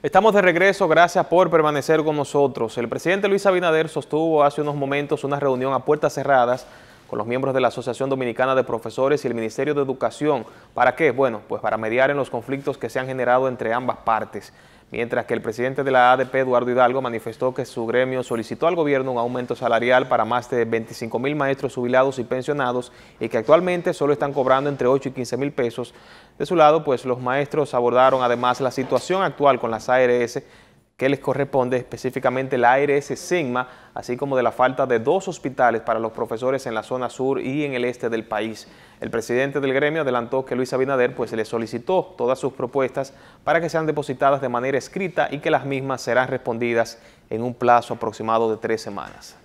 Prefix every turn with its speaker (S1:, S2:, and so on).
S1: Estamos de regreso, gracias por permanecer con nosotros. El presidente Luis Abinader sostuvo hace unos momentos una reunión a puertas cerradas con los miembros de la Asociación Dominicana de Profesores y el Ministerio de Educación. ¿Para qué? Bueno, pues para mediar en los conflictos que se han generado entre ambas partes mientras que el presidente de la ADP, Eduardo Hidalgo, manifestó que su gremio solicitó al gobierno un aumento salarial para más de 25 mil maestros jubilados y pensionados y que actualmente solo están cobrando entre 8 y 15 mil pesos. De su lado, pues los maestros abordaron además la situación actual con las ARS que les corresponde específicamente la ARS Sigma, así como de la falta de dos hospitales para los profesores en la zona sur y en el este del país. El presidente del gremio adelantó que Luis Abinader pues, le solicitó todas sus propuestas para que sean depositadas de manera escrita y que las mismas serán respondidas en un plazo aproximado de tres semanas.